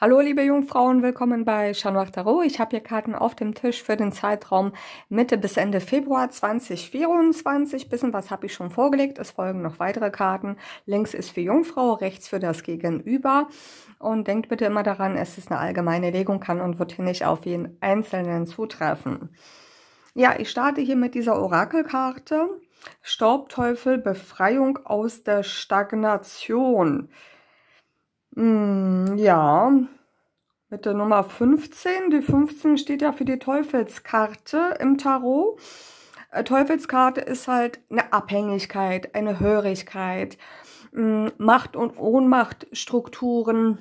Hallo liebe Jungfrauen, willkommen bei Januar Tarot. Ich habe hier Karten auf dem Tisch für den Zeitraum Mitte bis Ende Februar 2024. Bisschen was habe ich schon vorgelegt. Es folgen noch weitere Karten. Links ist für Jungfrau, rechts für das Gegenüber. Und denkt bitte immer daran, es ist eine allgemeine Legung, kann und wird hier nicht auf jeden Einzelnen zutreffen. Ja, ich starte hier mit dieser Orakelkarte. Staubteufel, Befreiung aus der Stagnation. Hm, ja, mit der Nummer 15. Die 15 steht ja für die Teufelskarte im Tarot. Äh, Teufelskarte ist halt eine Abhängigkeit, eine Hörigkeit, hm, Macht- und Ohnmachtstrukturen,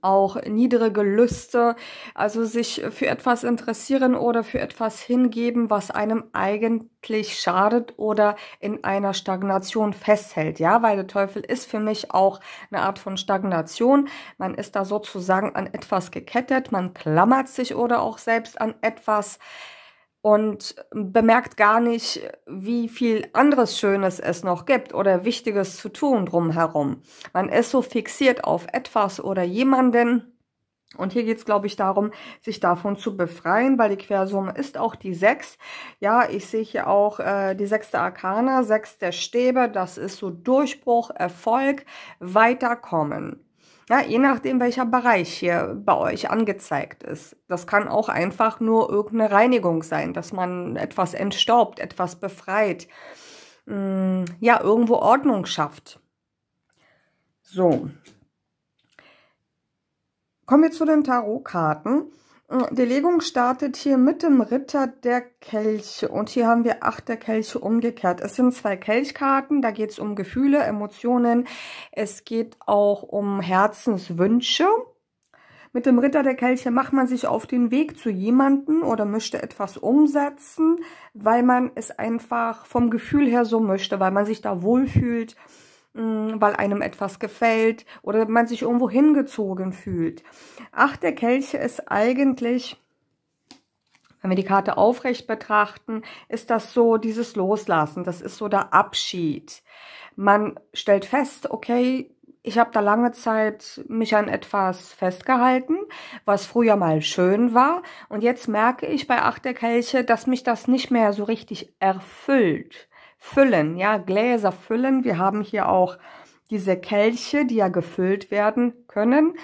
auch niedere Gelüste, also sich für etwas interessieren oder für etwas hingeben, was einem eigentlich schadet oder in einer Stagnation festhält. Ja, weil der Teufel ist für mich auch eine Art von Stagnation. Man ist da sozusagen an etwas gekettet, man klammert sich oder auch selbst an etwas und bemerkt gar nicht, wie viel anderes Schönes es noch gibt oder Wichtiges zu tun drumherum. Man ist so fixiert auf etwas oder jemanden. Und hier geht's, glaube ich, darum, sich davon zu befreien, weil die Quersumme ist auch die 6. Ja, ich sehe hier auch äh, die sechste Arkana, sechs der Stäbe. Das ist so Durchbruch, Erfolg, Weiterkommen. Ja, je nachdem, welcher Bereich hier bei euch angezeigt ist. Das kann auch einfach nur irgendeine Reinigung sein, dass man etwas entstaubt, etwas befreit, hm, ja, irgendwo Ordnung schafft. So. Kommen wir zu den Tarotkarten. Die Legung startet hier mit dem Ritter der Kelche und hier haben wir acht der Kelche umgekehrt. Es sind zwei Kelchkarten, da geht es um Gefühle, Emotionen, es geht auch um Herzenswünsche. Mit dem Ritter der Kelche macht man sich auf den Weg zu jemanden oder möchte etwas umsetzen, weil man es einfach vom Gefühl her so möchte, weil man sich da wohlfühlt fühlt weil einem etwas gefällt oder man sich irgendwo hingezogen fühlt. Acht der Kelche ist eigentlich, wenn wir die Karte aufrecht betrachten, ist das so dieses Loslassen, das ist so der Abschied. Man stellt fest, okay, ich habe da lange Zeit mich an etwas festgehalten, was früher mal schön war. Und jetzt merke ich bei Acht der Kelche, dass mich das nicht mehr so richtig erfüllt füllen, ja, Gläser füllen. Wir haben hier auch diese Kelche, die ja gefüllt werden können.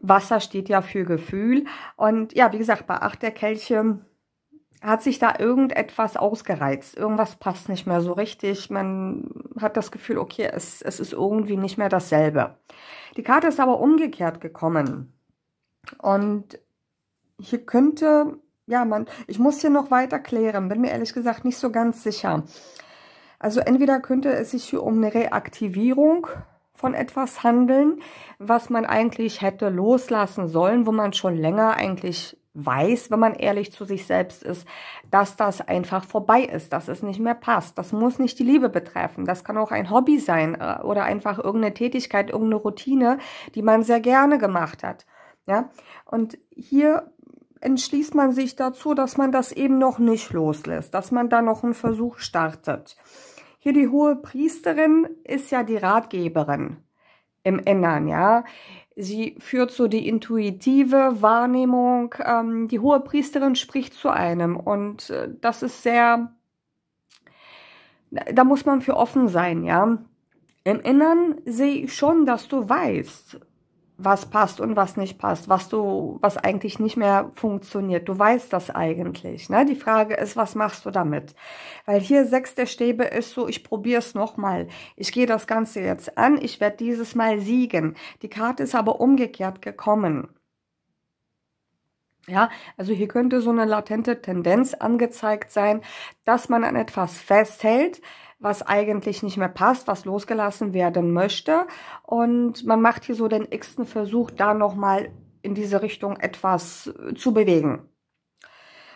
Wasser steht ja für Gefühl. Und ja, wie gesagt, bei acht der Kelche hat sich da irgendetwas ausgereizt. Irgendwas passt nicht mehr so richtig. Man hat das Gefühl, okay, es, es ist irgendwie nicht mehr dasselbe. Die Karte ist aber umgekehrt gekommen. Und hier könnte ja, man, ich muss hier noch weiter klären. Bin mir ehrlich gesagt nicht so ganz sicher. Also entweder könnte es sich hier um eine Reaktivierung von etwas handeln, was man eigentlich hätte loslassen sollen, wo man schon länger eigentlich weiß, wenn man ehrlich zu sich selbst ist, dass das einfach vorbei ist, dass es nicht mehr passt. Das muss nicht die Liebe betreffen. Das kann auch ein Hobby sein äh, oder einfach irgendeine Tätigkeit, irgendeine Routine, die man sehr gerne gemacht hat. Ja, und hier entschließt man sich dazu, dass man das eben noch nicht loslässt, dass man da noch einen Versuch startet. Hier die hohe Priesterin ist ja die Ratgeberin im Innern, ja. Sie führt so die intuitive Wahrnehmung. Ähm, die hohe Priesterin spricht zu einem und äh, das ist sehr, da muss man für offen sein, ja. Im Innern sehe ich schon, dass du weißt, was passt und was nicht passt, was du, was eigentlich nicht mehr funktioniert. Du weißt das eigentlich. Ne? Die Frage ist, was machst du damit? Weil hier sechs der Stäbe ist so, ich probiere es nochmal. Ich gehe das Ganze jetzt an, ich werde dieses Mal siegen. Die Karte ist aber umgekehrt gekommen. Ja, also hier könnte so eine latente Tendenz angezeigt sein, dass man an etwas festhält, was eigentlich nicht mehr passt, was losgelassen werden möchte. Und man macht hier so den x-ten Versuch, da nochmal in diese Richtung etwas äh, zu bewegen.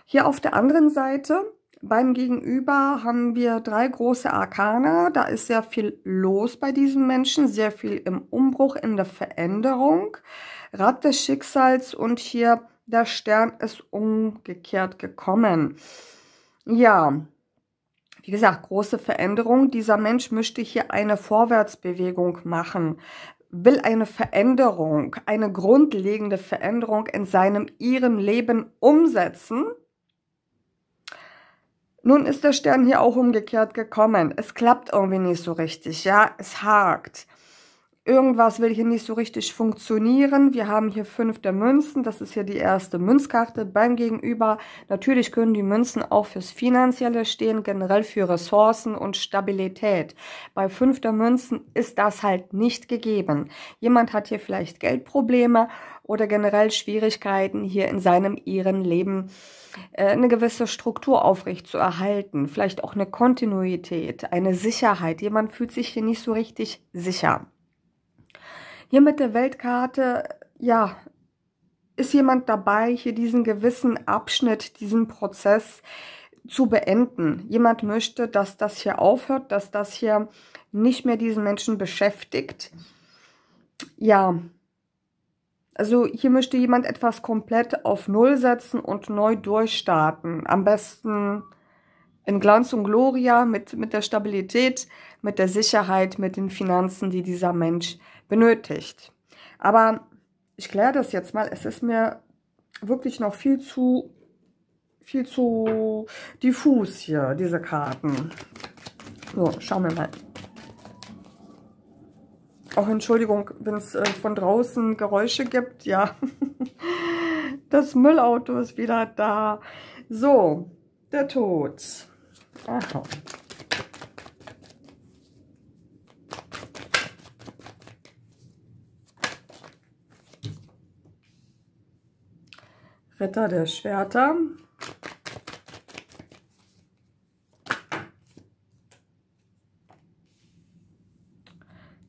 Hier auf der anderen Seite, beim Gegenüber, haben wir drei große Arkane. Da ist sehr viel los bei diesen Menschen, sehr viel im Umbruch, in der Veränderung. Rad des Schicksals und hier der Stern ist umgekehrt gekommen. Ja, wie gesagt, große Veränderung. Dieser Mensch möchte hier eine Vorwärtsbewegung machen, will eine Veränderung, eine grundlegende Veränderung in seinem, ihrem Leben umsetzen. Nun ist der Stern hier auch umgekehrt gekommen. Es klappt irgendwie nicht so richtig, ja, es hakt. Irgendwas will hier nicht so richtig funktionieren. Wir haben hier fünf der Münzen. Das ist hier die erste Münzkarte beim Gegenüber. Natürlich können die Münzen auch fürs Finanzielle stehen, generell für Ressourcen und Stabilität. Bei fünf der Münzen ist das halt nicht gegeben. Jemand hat hier vielleicht Geldprobleme oder generell Schwierigkeiten, hier in seinem, ihren Leben äh, eine gewisse Struktur aufrecht zu erhalten. vielleicht auch eine Kontinuität, eine Sicherheit. Jemand fühlt sich hier nicht so richtig sicher. Hier mit der Weltkarte, ja, ist jemand dabei, hier diesen gewissen Abschnitt, diesen Prozess zu beenden. Jemand möchte, dass das hier aufhört, dass das hier nicht mehr diesen Menschen beschäftigt. Ja, also hier möchte jemand etwas komplett auf Null setzen und neu durchstarten. Am besten in Glanz und Gloria mit, mit der Stabilität, mit der Sicherheit, mit den Finanzen, die dieser Mensch benötigt. Aber ich kläre das jetzt mal. Es ist mir wirklich noch viel zu, viel zu diffus hier, diese Karten. So, schauen wir mal. Auch Entschuldigung, wenn es äh, von draußen Geräusche gibt. Ja, das Müllauto ist wieder da. So, der Tod. Aha. Ritter der Schwerter.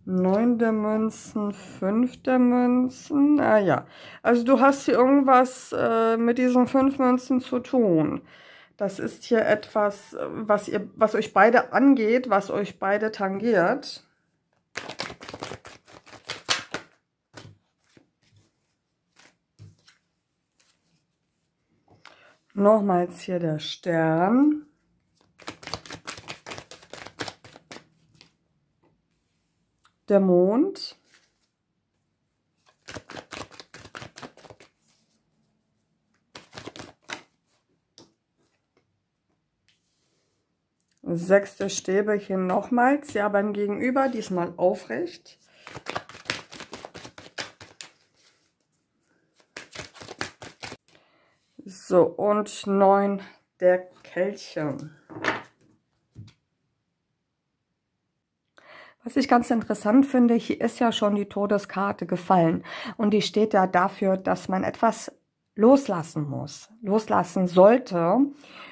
Neun der Münzen, fünf der Münzen. Ah ja, also du hast hier irgendwas äh, mit diesen fünf Münzen zu tun. Das ist hier etwas, was, ihr, was euch beide angeht, was euch beide tangiert. Nochmals hier der Stern. Der Mond. sechste Stäbechen nochmals, ja beim Gegenüber, diesmal aufrecht. So, und neun der Kelchen. Was ich ganz interessant finde, hier ist ja schon die Todeskarte gefallen und die steht ja dafür, dass man etwas loslassen muss, loslassen sollte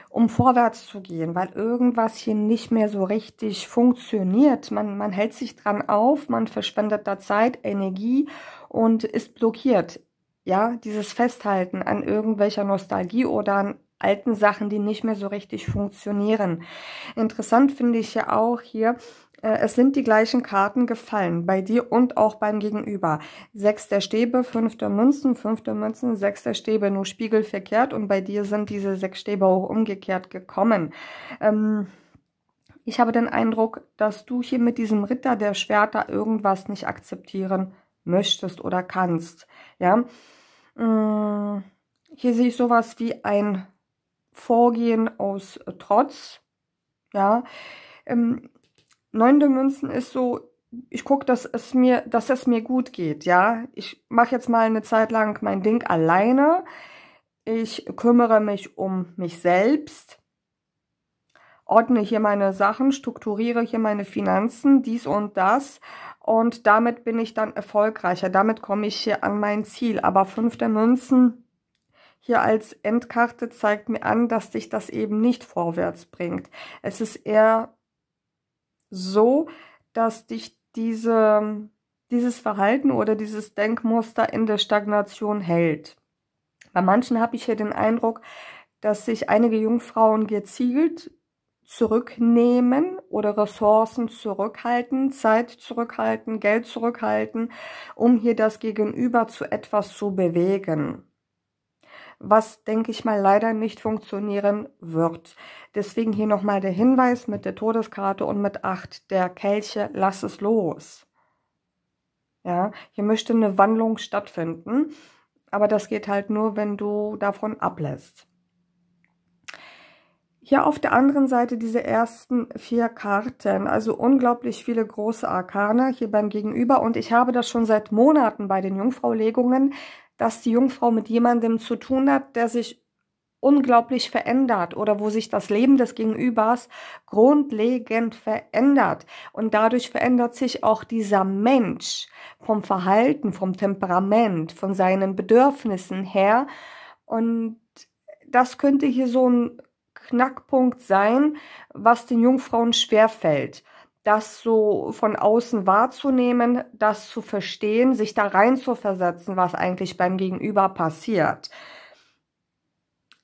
um vorwärts zu gehen, weil irgendwas hier nicht mehr so richtig funktioniert. Man, man hält sich dran auf, man verschwendet da Zeit, Energie und ist blockiert. Ja, dieses Festhalten an irgendwelcher Nostalgie oder an alten Sachen, die nicht mehr so richtig funktionieren. Interessant finde ich ja auch hier, äh, es sind die gleichen Karten gefallen, bei dir und auch beim Gegenüber. Sechs der Stäbe, fünf der Münzen, fünf der Münzen, sechs der Stäbe, nur spiegelverkehrt und bei dir sind diese sechs Stäbe auch umgekehrt gekommen. Ähm, ich habe den Eindruck, dass du hier mit diesem Ritter der Schwerter irgendwas nicht akzeptieren möchtest oder kannst. Ja, ähm, hier sehe ich sowas wie ein Vorgehen aus Trotz. Ja, ähm, neunte Münzen ist so, ich gucke, dass es mir, dass es mir gut geht, ja. Ich mache jetzt mal eine Zeit lang mein Ding alleine. Ich kümmere mich um mich selbst, ordne hier meine Sachen, strukturiere hier meine Finanzen, dies und das. Und damit bin ich dann erfolgreicher. Damit komme ich hier an mein Ziel. Aber fünfte Münzen hier als Endkarte zeigt mir an, dass dich das eben nicht vorwärts bringt. Es ist eher so, dass dich diese, dieses Verhalten oder dieses Denkmuster in der Stagnation hält. Bei manchen habe ich hier den Eindruck, dass sich einige Jungfrauen gezielt zurücknehmen oder Ressourcen zurückhalten, Zeit zurückhalten, Geld zurückhalten, um hier das Gegenüber zu etwas zu bewegen was, denke ich mal, leider nicht funktionieren wird. Deswegen hier nochmal der Hinweis mit der Todeskarte und mit 8 der Kelche, lass es los. Ja, hier möchte eine Wandlung stattfinden, aber das geht halt nur, wenn du davon ablässt. Hier auf der anderen Seite diese ersten vier Karten, also unglaublich viele große Arkane hier beim Gegenüber. Und ich habe das schon seit Monaten bei den Jungfrau-Legungen, dass die Jungfrau mit jemandem zu tun hat, der sich unglaublich verändert oder wo sich das Leben des Gegenübers grundlegend verändert. Und dadurch verändert sich auch dieser Mensch vom Verhalten, vom Temperament, von seinen Bedürfnissen her. Und das könnte hier so ein Knackpunkt sein, was den Jungfrauen schwerfällt das so von außen wahrzunehmen, das zu verstehen, sich da rein zu versetzen, was eigentlich beim Gegenüber passiert.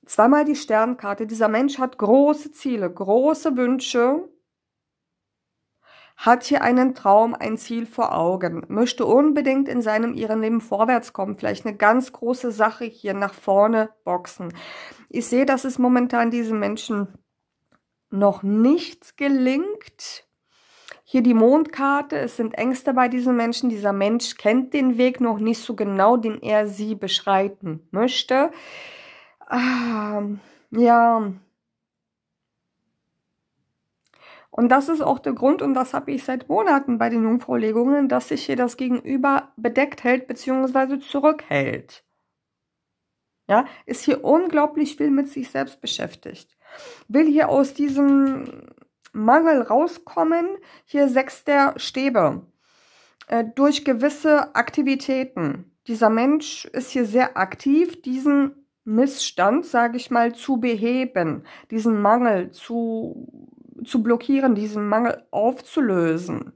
Zweimal die Sternkarte. Dieser Mensch hat große Ziele, große Wünsche, hat hier einen Traum, ein Ziel vor Augen, möchte unbedingt in seinem ihrem Leben vorwärts kommen, vielleicht eine ganz große Sache hier nach vorne boxen. Ich sehe, dass es momentan diesem Menschen noch nicht gelingt, hier die Mondkarte. Es sind Ängste bei diesen Menschen. Dieser Mensch kennt den Weg noch nicht so genau, den er sie beschreiten möchte. Ah, ja. Und das ist auch der Grund, und das habe ich seit Monaten bei den Jungfraulegungen, dass sich hier das Gegenüber bedeckt hält bzw. zurückhält. Ja, ist hier unglaublich viel mit sich selbst beschäftigt. Will hier aus diesem Mangel rauskommen. Hier sechs der Stäbe. Äh, durch gewisse Aktivitäten. Dieser Mensch ist hier sehr aktiv, diesen Missstand, sage ich mal, zu beheben, diesen Mangel zu, zu blockieren, diesen Mangel aufzulösen.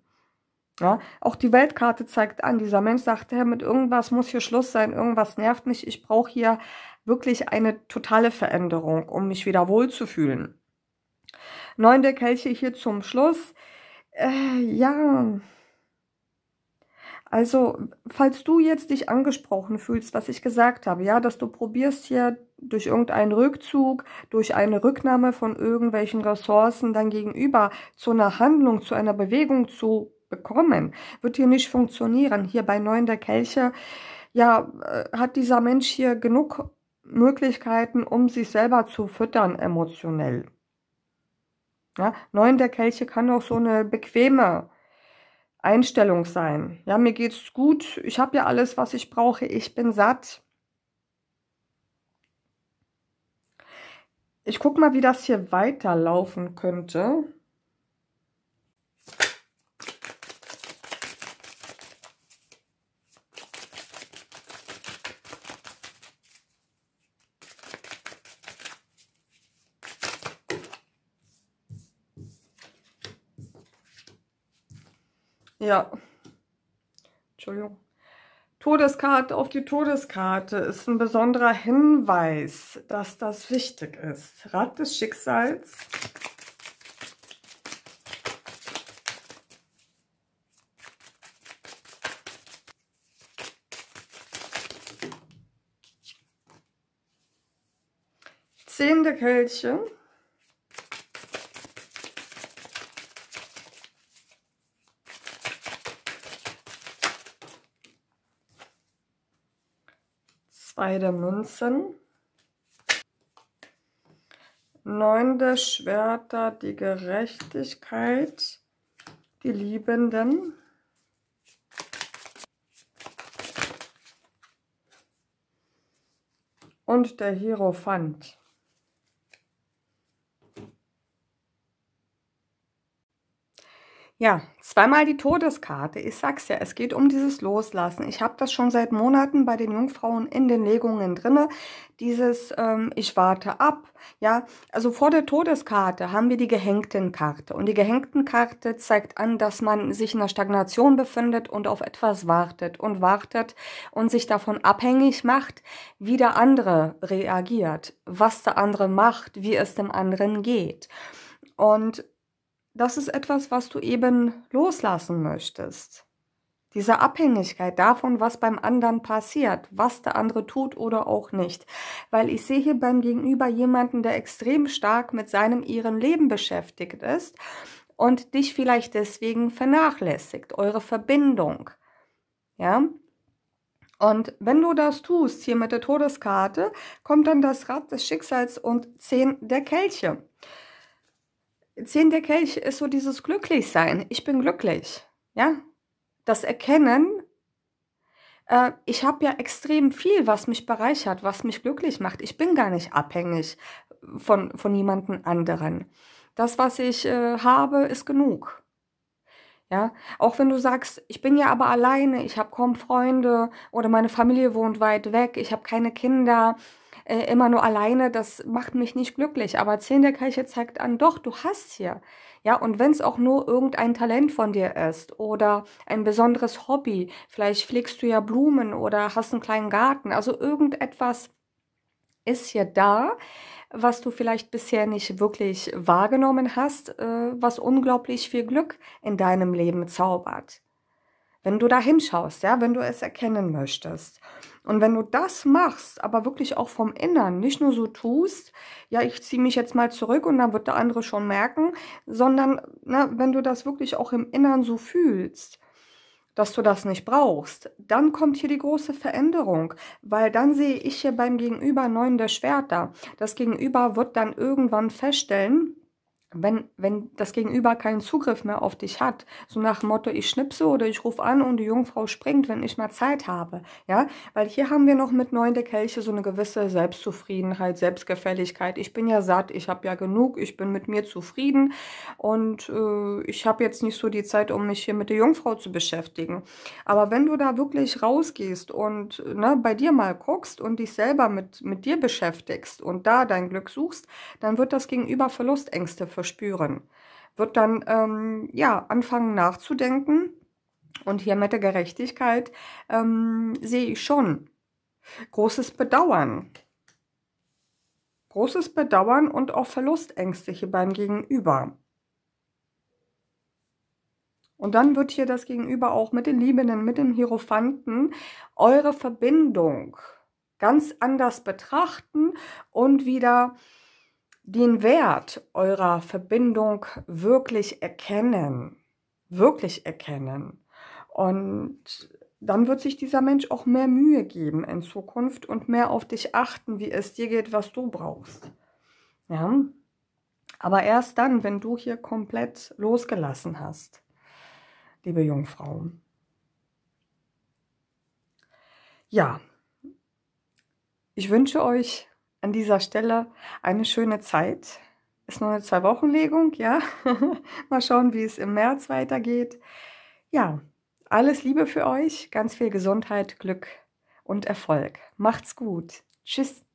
Ja, auch die Weltkarte zeigt an, dieser Mensch sagt, hey, mit irgendwas muss hier Schluss sein, irgendwas nervt mich, ich brauche hier wirklich eine totale Veränderung, um mich wieder wohlzufühlen. Neun der Kelche hier zum Schluss. Äh, ja. Also, falls du jetzt dich angesprochen fühlst, was ich gesagt habe, ja, dass du probierst hier durch irgendeinen Rückzug, durch eine Rücknahme von irgendwelchen Ressourcen dann gegenüber zu einer Handlung, zu einer Bewegung zu bekommen, wird hier nicht funktionieren. Hier bei Neun der Kelche, ja, äh, hat dieser Mensch hier genug Möglichkeiten, um sich selber zu füttern emotionell. Ja, neun der Kelche kann auch so eine bequeme Einstellung sein. Ja, mir geht's gut, ich habe ja alles, was ich brauche, ich bin satt. Ich guck mal, wie das hier weiterlaufen könnte. Ja. Entschuldigung. Todeskarte auf die Todeskarte ist ein besonderer Hinweis, dass das wichtig ist. Rat des Schicksals. Zehn der Kelche. beide Münzen. Neun der Schwerter, die Gerechtigkeit, die Liebenden. Und der Hierophant. Ja, zweimal die Todeskarte. Ich sag's ja, es geht um dieses Loslassen. Ich habe das schon seit Monaten bei den Jungfrauen in den Legungen drinne. Dieses ähm, Ich warte ab. Ja, also vor der Todeskarte haben wir die gehängten Karte. Und die gehängten Karte zeigt an, dass man sich in der Stagnation befindet und auf etwas wartet und wartet und sich davon abhängig macht, wie der andere reagiert, was der andere macht, wie es dem anderen geht. Und das ist etwas, was du eben loslassen möchtest. Diese Abhängigkeit davon, was beim anderen passiert, was der andere tut oder auch nicht. Weil ich sehe hier beim Gegenüber jemanden, der extrem stark mit seinem, ihrem Leben beschäftigt ist und dich vielleicht deswegen vernachlässigt, eure Verbindung. Ja? Und wenn du das tust, hier mit der Todeskarte, kommt dann das Rad des Schicksals und zehn der Kelche. Zehn der Kelch ist so dieses Glücklichsein. Ich bin glücklich. Ja, das Erkennen, äh, ich habe ja extrem viel, was mich bereichert, was mich glücklich macht. Ich bin gar nicht abhängig von, von jemandem anderen. Das, was ich äh, habe, ist genug. Ja, auch wenn du sagst, ich bin ja aber alleine, ich habe kaum Freunde oder meine Familie wohnt weit weg, ich habe keine Kinder, äh, immer nur alleine, das macht mich nicht glücklich. Aber zehn der Kirche zeigt an, doch, du hast hier. Ja, und wenn es auch nur irgendein Talent von dir ist oder ein besonderes Hobby, vielleicht pflegst du ja Blumen oder hast einen kleinen Garten, also irgendetwas ist hier da, was du vielleicht bisher nicht wirklich wahrgenommen hast, äh, was unglaublich viel Glück in deinem Leben zaubert. Wenn du da hinschaust, ja, wenn du es erkennen möchtest. Und wenn du das machst, aber wirklich auch vom Innern, nicht nur so tust, ja, ich ziehe mich jetzt mal zurück und dann wird der andere schon merken, sondern ne, wenn du das wirklich auch im Innern so fühlst, dass du das nicht brauchst, dann kommt hier die große Veränderung, weil dann sehe ich hier beim Gegenüber neun der Schwerter. Das Gegenüber wird dann irgendwann feststellen, wenn, wenn das Gegenüber keinen Zugriff mehr auf dich hat, so nach dem Motto, ich schnipse oder ich rufe an und die Jungfrau springt, wenn ich mal Zeit habe, ja, weil hier haben wir noch mit neun der Kelche so eine gewisse Selbstzufriedenheit, Selbstgefälligkeit, ich bin ja satt, ich habe ja genug, ich bin mit mir zufrieden und äh, ich habe jetzt nicht so die Zeit, um mich hier mit der Jungfrau zu beschäftigen, aber wenn du da wirklich rausgehst und ne, bei dir mal guckst und dich selber mit, mit dir beschäftigst und da dein Glück suchst, dann wird das Gegenüber Verlustängste für verspüren. Wird dann ähm, ja, anfangen nachzudenken und hier mit der Gerechtigkeit ähm, sehe ich schon großes Bedauern. Großes Bedauern und auch Verlustängste hier beim Gegenüber. Und dann wird hier das Gegenüber auch mit den Liebenden, mit dem Hierophanten eure Verbindung ganz anders betrachten und wieder den Wert eurer Verbindung wirklich erkennen, wirklich erkennen. Und dann wird sich dieser Mensch auch mehr Mühe geben in Zukunft und mehr auf dich achten, wie es dir geht, was du brauchst. Ja? Aber erst dann, wenn du hier komplett losgelassen hast, liebe Jungfrau. Ja, ich wünsche euch an dieser Stelle eine schöne Zeit. Ist nur eine Zwei-Wochen-Legung, ja. Mal schauen, wie es im März weitergeht. Ja, alles Liebe für euch, ganz viel Gesundheit, Glück und Erfolg. Macht's gut. Tschüss.